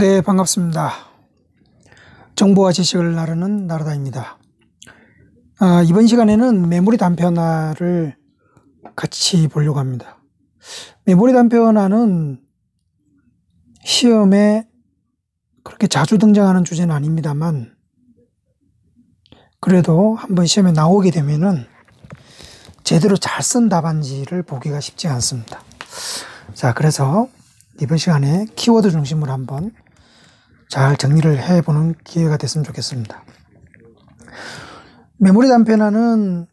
네, 반갑습니다. 정보와 지식을 나르는 나르다입니다. 아, 이번 시간에는 메모리 단편화를 같이 보려고 합니다. 메모리 단편화는 시험에 그렇게 자주 등장하는 주제는 아닙니다만 그래도 한번 시험에 나오게 되면은 제대로 잘 쓴 답안지를 보기가 쉽지 않습니다. 자, 그래서 이번 시간에 키워드 중심으로 한번 잘 정리를 해보는 기회가 됐으면 좋겠습니다. 메모리 단편화는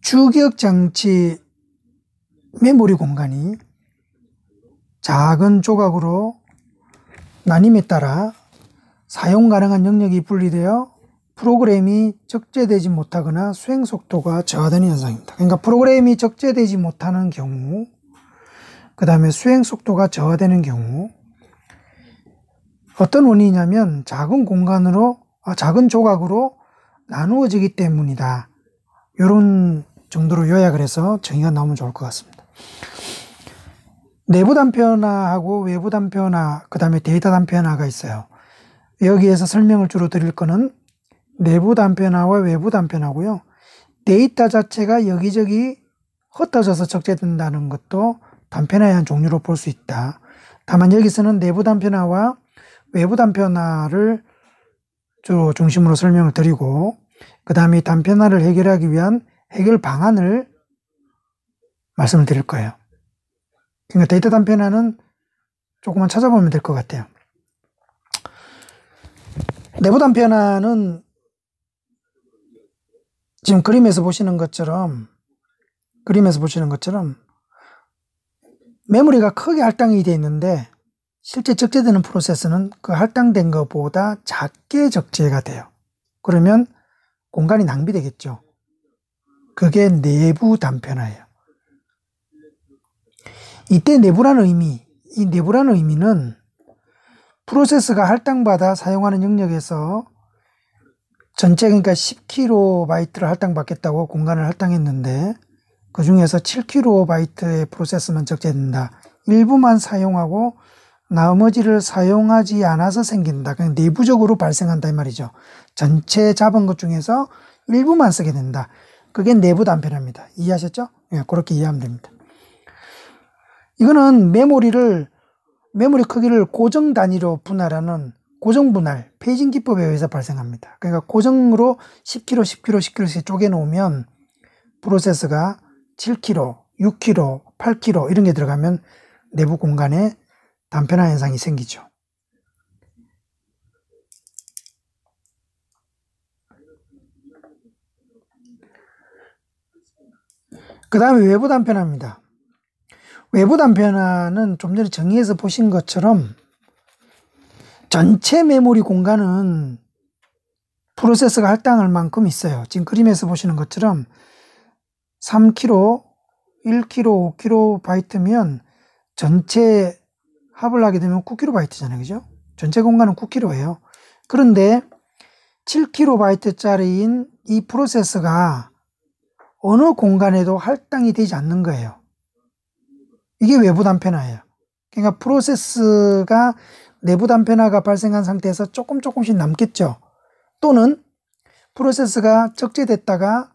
주기 장치 메모리 공간이 작은 조각으로 나님에 따라 사용 가능한 영역이 분리되어 프로그램이 적재되지 못하거나 수행 속도가 저하되는 현상입니다. 그러니까 프로그램이 적재되지 못하는 경우, 그 다음에 수행 속도가 저하되는 경우, 어떤 원인이냐면 작은 공간으로 아, 작은 조각으로 나누어지기 때문이다. 이런 정도로 요약을 해서 정의가 나오면 좋을 것 같습니다. 내부 단편화하고 외부 단편화, 그 다음에 데이터 단편화가 있어요. 여기에서 설명을 주로 드릴 거는 내부 단편화와 외부 단편화고요. 데이터 자체가 여기저기 흩어져서 적재된다는 것도 단편화의 한 종류로 볼 수 있다. 다만 여기서는 내부 단편화와 외부 단편화를 주로 중심으로 설명을 드리고 그 다음에 단편화를 해결하기 위한 해결 방안을 말씀을 드릴 거예요. 그러니까 데이터 단편화는 조금만 찾아보면 될 것 같아요. 내부 단편화는 지금 그림에서 보시는 것처럼 그림에서 보시는 것처럼 메모리가 크게 할당이 되어 있는데 실제 적재되는 프로세스는 그 할당된 것보다 작게 적재가 돼요. 그러면 공간이 낭비되겠죠. 그게 내부 단편화예요. 이때 내부라는 의미, 이 내부라는 의미는 프로세스가 할당받아 사용하는 영역에서 전체 그러니까 10kb를 할당받겠다고 공간을 할당했는데 그 중에서 7kb의 프로세스만 적재된다. 일부만 사용하고 나머지를 사용하지 않아서 생긴다. 그냥 내부적으로 발생한다 이 말이죠. 전체 잡은 것 중에서 일부만 쓰게 된다. 그게 내부 단편입니다. 이해하셨죠? 예, 그렇게 이해하면 됩니다. 이거는 메모리를 메모리 크기를 고정 단위로 분할하는 고정 분할 페이징 기법에 의해서 발생합니다. 그러니까 고정으로 10kg, 10kg, 10kg씩 쪼개 놓으면 프로세스가 7kg, 6kg, 8kg 이런 게 들어가면 내부 공간에 단편화 현상이 생기죠. 그 다음에 외부 단편화입니다. 외부 단편화는 좀 전에 정의해서 보신 것처럼 전체 메모리 공간은 프로세스가 할당할 만큼 있어요. 지금 그림에서 보시는 것처럼 3kg, 1kg, 5kg바이트면 전체 합을 하게 되면 9kb잖아요. 그죠? 전체 공간은 9kb예요. 그런데 7kb짜리인 이 프로세서가 어느 공간에도 할당이 되지 않는 거예요. 이게 외부 단편화예요. 그러니까 프로세스가 내부 단편화가 발생한 상태에서 조금 조금씩 남겠죠. 또는 프로세스가 적재됐다가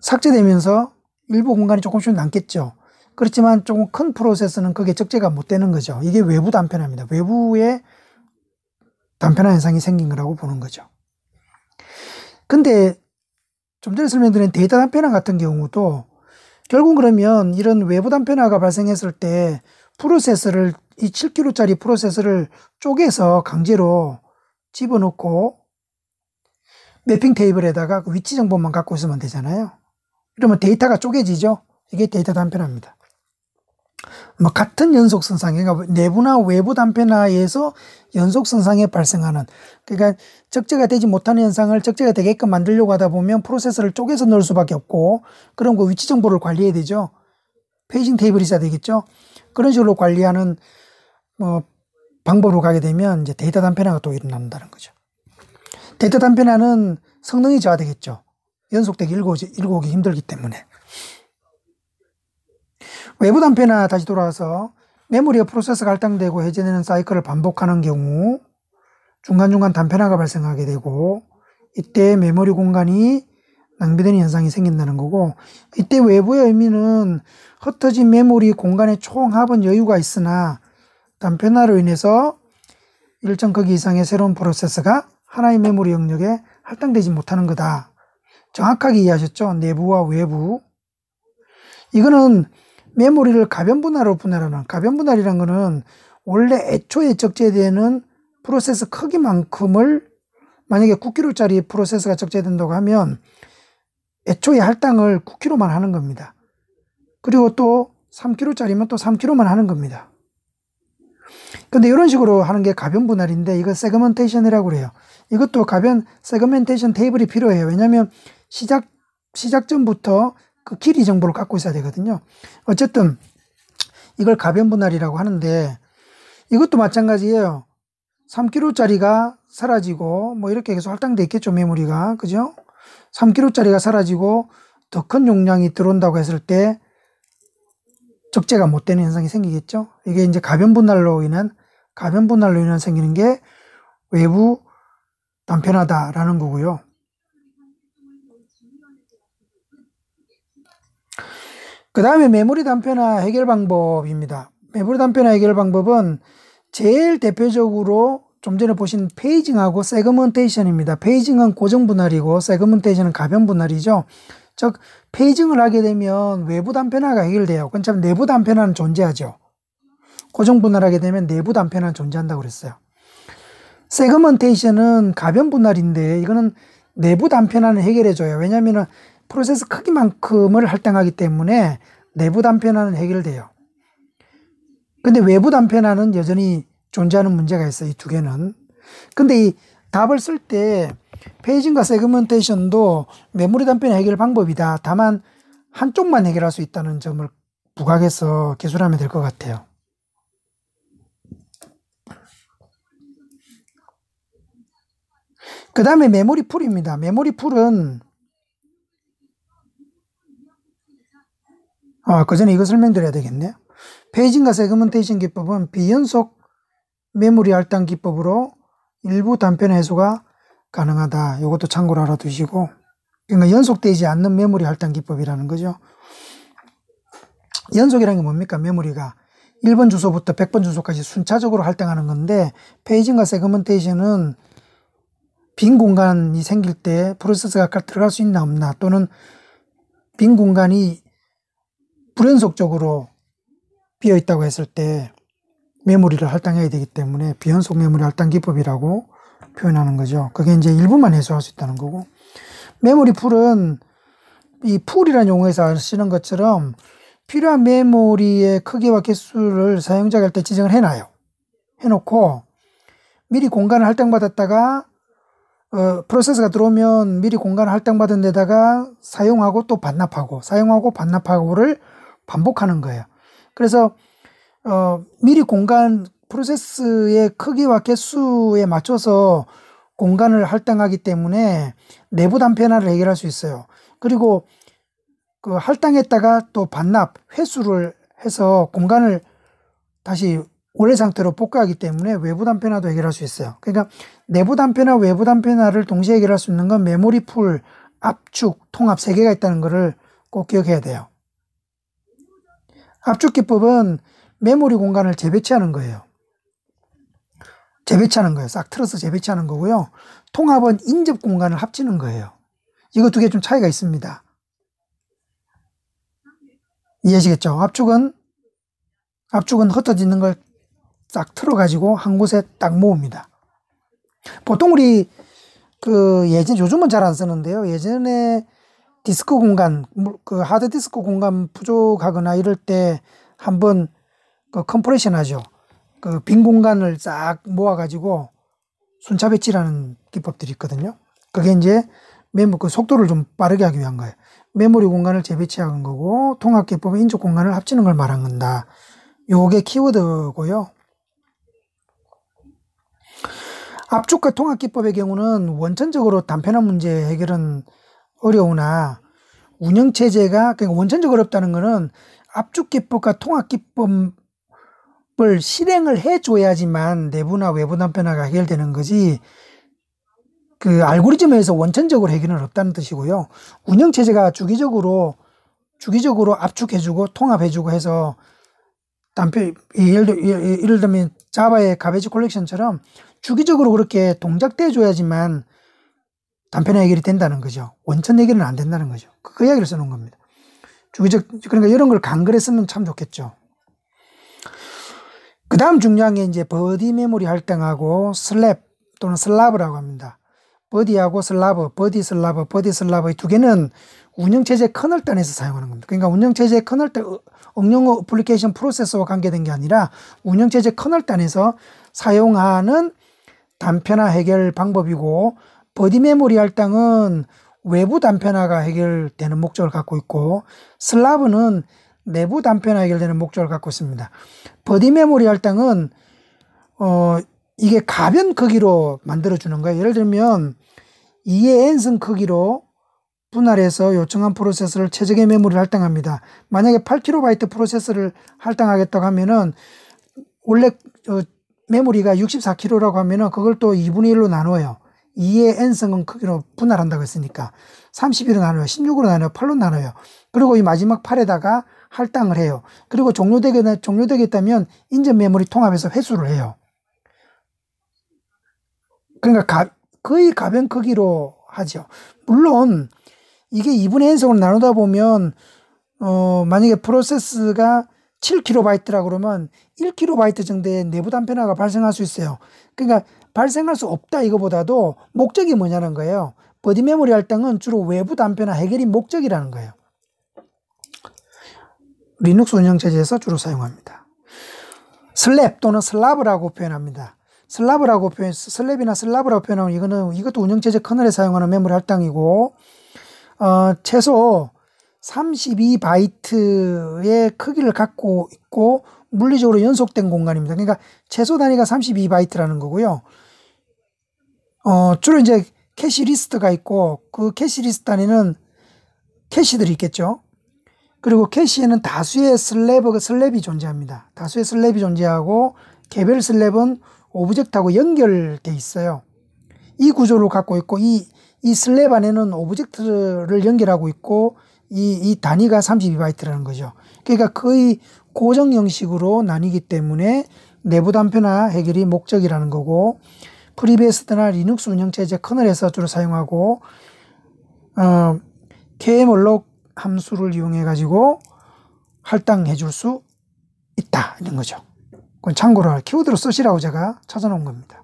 삭제되면서 일부 공간이 조금씩 남겠죠. 그렇지만 조금 큰 프로세스는 그게 적재가 못 되는 거죠. 이게 외부 단편화입니다. 외부의 단편화 현상이 생긴 거라고 보는 거죠. 근데 좀 전에 설명드린 데이터 단편화 같은 경우도 결국 그러면 이런 외부 단편화가 발생했을 때 프로세스를 이 7kg짜리 프로세스를 쪼개서 강제로 집어넣고 매핑 테이블에다가 그 위치 정보만 갖고 있으면 되잖아요. 그러면 데이터가 쪼개지죠. 이게 데이터 단편화입니다. 뭐 같은 연속선상, 그러니까 내부나 외부 단편화에서 연속선상에 발생하는, 그러니까 적재가 되지 못하는 현상을 적재가 되게끔 만들려고 하다 보면 프로세서를 쪼개서 넣을 수밖에 없고, 그런 거 위치 정보를 관리해야 되죠. 페이징 테이블이 있어야 되겠죠. 그런 식으로 관리하는 뭐 방법으로 가게 되면 이제 데이터 단편화가 또 일어난다는 거죠. 데이터 단편화는 성능이 저하되겠죠. 연속되기 읽어오기, 읽어오기 힘들기 때문에. 외부 단편화 다시 돌아와서 메모리의프로세스가할당되고 해제되는 사이클을 반복하는 경우 중간중간 단편화가 발생하게 되고 이때 메모리 공간이 낭비되는 현상이 생긴다는 거고 이때 외부의 의미는 흩어진 메모리 공간의 총합은 여유가 있으나 단편화로 인해서 일정 크기 이상의 새로운 프로세스가 하나의 메모리 영역에 할당되지 못하는 거다. 정확하게 이해하셨죠? 내부와 외부. 이거는 메모리를 가변 분할로 분할하는 가변 분할이란 거는 원래 애초에 적재되는 프로세스 크기만큼을 만약에 9kg짜리 프로세스가 적재된다고 하면 애초에 할당을 9kg만 하는 겁니다. 그리고 또 3kg짜리면 또 3kg만 하는 겁니다. 근데 이런 식으로 하는 게 가변 분할인데 이거 세그먼테이션이라고 그래요. 이것도 가변 세그먼테이션 테이블이 필요해요. 왜냐하면 시작 시작 전부터 그 길이 정보를 갖고 있어야 되거든요. 어쨌든 이걸 가변 분할이라고 하는데 이것도 마찬가지예요. 3kg짜리가 사라지고 뭐 이렇게 계속 할당돼 있겠죠 메모리가 그죠? 3kg짜리가 사라지고 더 큰 용량이 들어온다고 했을 때 적재가 못 되는 현상이 생기겠죠. 이게 이제 가변 분할로 인한 가변 분할로 인한 생기는 게 외부 단편하다라는 거고요. 그 다음에 메모리 단편화 해결 방법입니다. 메모리 단편화 해결 방법은 제일 대표적으로 좀 전에 보신 페이징하고 세그먼테이션입니다. 페이징은 고정 분할이고 세그먼테이션은 가변 분할이죠. 즉 페이징을 하게 되면 외부 단편화가 해결돼요. 그럼 내부 단편화는 존재하죠. 고정 분할하게 되면 내부 단편화는 존재한다고 그랬어요. 세그먼테이션은 가변 분할인데 이거는 내부 단편화는 해결해줘요. 왜냐하면 프로세스 크기만큼을 할당하기 때문에 내부 단편화는 해결돼요. 근데 외부 단편화는 여전히 존재하는 문제가 있어요. 이 두 개는. 근데 이 답을 쓸 때 페이징과 세그먼테이션도 메모리 단편 해결 방법이다. 다만 한쪽만 해결할 수 있다는 점을 부각해서 기술하면 될 것 같아요. 그 다음에 메모리 풀입니다. 메모리 풀은 아, 그 전에 이거 설명드려야 되겠네요. 페이징과 세그먼테이션 기법은 비연속 메모리 할당 기법으로 일부 단편 해소가 가능하다. 이것도 참고로 알아두시고. 그러니까 연속되지 않는 메모리 할당 기법이라는 거죠. 연속이라는 게 뭡니까? 메모리가 1번 주소부터 100번 주소까지 순차적으로 할당하는 건데 페이징과 세그먼테이션은 빈 공간이 생길 때 프로세스가 들어갈 수 있나 없나 또는 빈 공간이 불연속적으로 비어 있다고 했을 때 메모리를 할당해야 되기 때문에 비연속 메모리 할당 기법이라고 표현하는 거죠. 그게 이제 일부만 해소할 수 있다는 거고 메모리 풀은 이 풀이라는 용어에서 아시는 것처럼 필요한 메모리의 크기와 개수를 사용자가 할 때 지정을 해놔요. 해놓고 미리 공간을 할당받았다가 어, 프로세스가 들어오면 미리 공간을 할당받은 데다가 사용하고 또 반납하고 사용하고 반납하고를 반복하는 거예요. 그래서 어, 미리 공간 프로세스의 크기와 개수에 맞춰서 공간을 할당하기 때문에 내부 단편화를 해결할 수 있어요. 그리고 그 할당했다가 또 반납 회수를 해서 공간을 다시 원래 상태로 복구하기 때문에 외부 단편화도 해결할 수 있어요. 그러니까 내부 단편화, 외부 단편화를 동시에 해결할 수 있는 건 메모리 풀, 압축, 통합 세 개가 있다는 것을 꼭 기억해야 돼요. 압축 기법은 메모리 공간을 재배치하는 거예요. 재배치하는 거예요. 싹 틀어서 재배치하는 거고요. 통합은 인접 공간을 합치는 거예요. 이거 두 개 좀 차이가 있습니다. 이해하시겠죠? 압축은 압축은 흩어지는 걸 싹 틀어가지고 한 곳에 딱 모읍니다. 보통 우리 그 예전 요즘은 잘 안 쓰는데요. 예전에 디스크 공간, 그 하드 디스크 공간 부족하거나 이럴 때 한번 그 컴프레션 하죠. 그 빈 공간을 싹 모아가지고 순차 배치라는 기법들이 있거든요. 그게 이제 메모 그 속도를 좀 빠르게 하기 위한 거예요. 메모리 공간을 재배치한 거고 통합 기법은 인적 공간을 합치는 걸 말한 건다. 요게 키워드고요. 압축과 통합 기법의 경우는 원천적으로 단편화 문제 해결은 어려우나 운영 체제가 그러니까 원천적으로 어렵다는 거는 압축 기법과 통합 기법을 실행을 해줘야지만 내부나 외부 남편화가 해결되는 거지. 그 알고리즘에서 원천적으로 해결은 없다는 뜻이고요. 운영 체제가 주기적으로 주기적으로 압축해주고 통합해주고 해서 단편 예를 들 예를 들면 자바의 가베지 컬렉션처럼 주기적으로 그렇게 동작돼 줘야지만 단편에 해결이 된다는 거죠. 원천 해결은 안 된다는 거죠. 그, 그 이야기를 써놓은 겁니다. 주기적, 그러니까 이런 걸간글했으면참 좋겠죠. 그 다음 중요한 게 이제 버디 메모리 할당하고 슬랩 또는 슬라브라고 합니다. 버디하고 슬라브, 버디 슬라브, 버디 슬라브 이 두 개는 운영체제 커널 단에서 사용하는 겁니다. 그러니까 운영체제 커널 단, 응용 어플리케이션 프로세스와 관계된 게 아니라 운영체제 커널 단에서 사용하는 단편화 해결 방법이고 버디 메모리 할당은 외부 단편화가 해결되는 목적을 갖고 있고 슬라브는 내부 단편화 해결되는 목적을 갖고 있습니다. 버디 메모리 할당은 어 이게 가변 크기로 만들어 주는 거예요. 예를 들면 2의 n승 크기로 분할해서 요청한 프로세서를 최적의 메모리를 할당합니다. 만약에 8KB 프로세서를 할당하겠다고 하면은 원래 어, 메모리가 64kg라고 하면은 그걸 또 2분의 1로 나눠요. 2의 n성은 크기로 분할한다고 했으니까 30으로 나눠요. 16으로 나눠요. 8로 나눠요. 그리고 이 마지막 8에다가 할당을 해요. 그리고 종료되게, 종료되겠다면 인접 메모리 통합해서 회수를 해요. 그러니까 가, 거의 가변 크기로 하죠. 물론 이게 2분의 n성으로 나누다 보면 어, 만약에 프로세스가 7kb라 그러면 1kb 정도의 내부 단편화가 발생할 수 있어요. 그러니까 발생할 수 없다 이거보다도 목적이 뭐냐는 거예요. 버디 메모리 할당은 주로 외부 단편화 해결이 목적이라는 거예요. 리눅스 운영체제에서 주로 사용합니다. 슬랩 또는 슬라브라고 표현합니다. 슬라브라고 표현, 슬랩이나 슬라브라고 표현하면 이거는 이것도 운영체제 커널에 사용하는 메모리 할당이고, 어, 최소 32바이트의 크기를 갖고 있고, 물리적으로 연속된 공간입니다. 그러니까 최소 단위가 32바이트라는 거고요. 어, 주로 이제 캐시 리스트가 있고 그 캐시 리스트 안에는 캐시들이 있겠죠. 그리고 캐시에는 다수의 슬래브, 그 슬랩이 존재합니다. 다수의 슬랩이 존재하고 개별 슬랩은 오브젝트하고 연결돼 있어요. 이 구조를 갖고 있고 이, 이 슬랩 안에는 오브젝트를 연결하고 있고 이, 이 단위가 32바이트라는 거죠. 그러니까 거의 고정 형식으로 나뉘기 때문에 내부 단편화 해결이 목적이라는 거고 프리베스드나 리눅스 운영체제 커널에서 주로 사용하고 어, kmlog 함수를 이용해 가지고 할당해 줄 수 있다 이런 거죠. 그건 참고로 키워드로 쓰시라고 제가 찾아놓은 겁니다.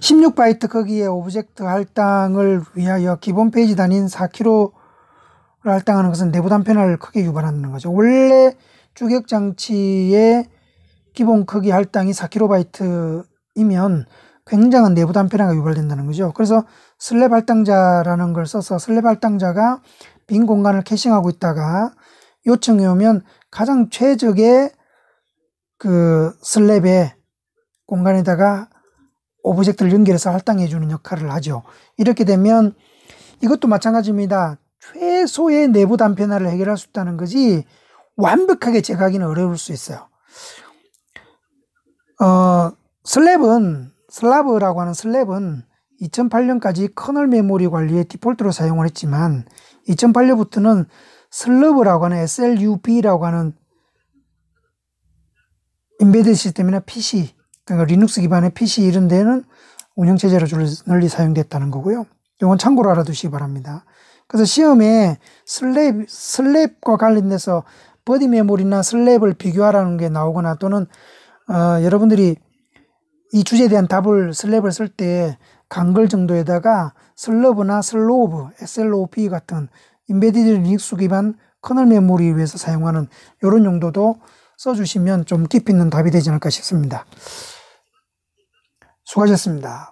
16바이트 크기의 오브젝트 할당을 위하여 기본 페이지 단인 4kg를 할당하는 것은 내부 단편화를 크게 유발하는 거죠. 원래 주객 장치의 기본 크기 할당이 4kb 이면 굉장한 내부 단편화가 유발된다는 거죠. 그래서 슬랩 할당자라는 걸 써서 슬랩 할당자가 빈 공간을 캐싱하고 있다가 요청이 오면 가장 최적의 그 슬랩의 공간에다가 오브젝트를 연결해서 할당해 주는 역할을 하죠. 이렇게 되면 이것도 마찬가지입니다. 최소의 내부 단편화를 해결할 수 있다는 거지 완벽하게 제거하기는 어려울 수 있어요. 어, 슬랩은 슬라브라고 하는 슬랩은 2008년까지 커널 메모리 관리의 디폴트로 사용을 했지만 2008년부터는 슬러브라고 하는 SLUB라고 하는 인베드 시스템이나 PC, 그러니까 리눅스 기반의 PC 이런 데는 운영체제로 널리 사용됐다는 거고요. 이건 참고로 알아두시기 바랍니다. 그래서 시험에 슬랩, 슬랩과 관련돼서 버디 메모리나 슬랩을 비교하라는 게 나오거나 또는 어, 여러분들이 이 주제에 대한 답을 슬랩을 쓸때 간글 정도에다가 슬러브나 슬로브, SLOP 같은 인베디드 리닉스 기반 커널 메모리에 위해서 사용하는 이런 용도도 써주시면 좀 깊이 있는 답이 되지 않을까 싶습니다. 수고하셨습니다.